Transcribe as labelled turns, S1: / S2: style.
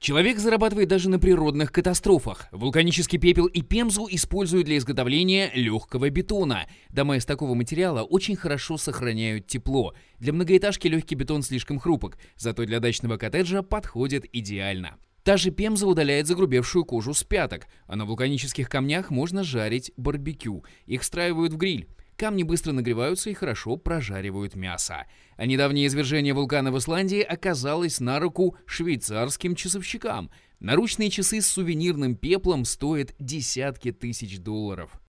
S1: Человек зарабатывает даже на природных катастрофах. Вулканический пепел и пемзу используют для изготовления легкого бетона. Дома из такого материала очень хорошо сохраняют тепло. Для многоэтажки легкий бетон слишком хрупок, зато для дачного коттеджа подходит идеально. Та же пемза удаляет загрубевшую кожу с пяток, а на вулканических камнях можно жарить барбекю. Их встраивают в гриль камни быстро нагреваются и хорошо прожаривают мясо. А недавнее извержение вулкана в Исландии оказалось на руку швейцарским часовщикам. Наручные часы с сувенирным пеплом стоят десятки тысяч долларов.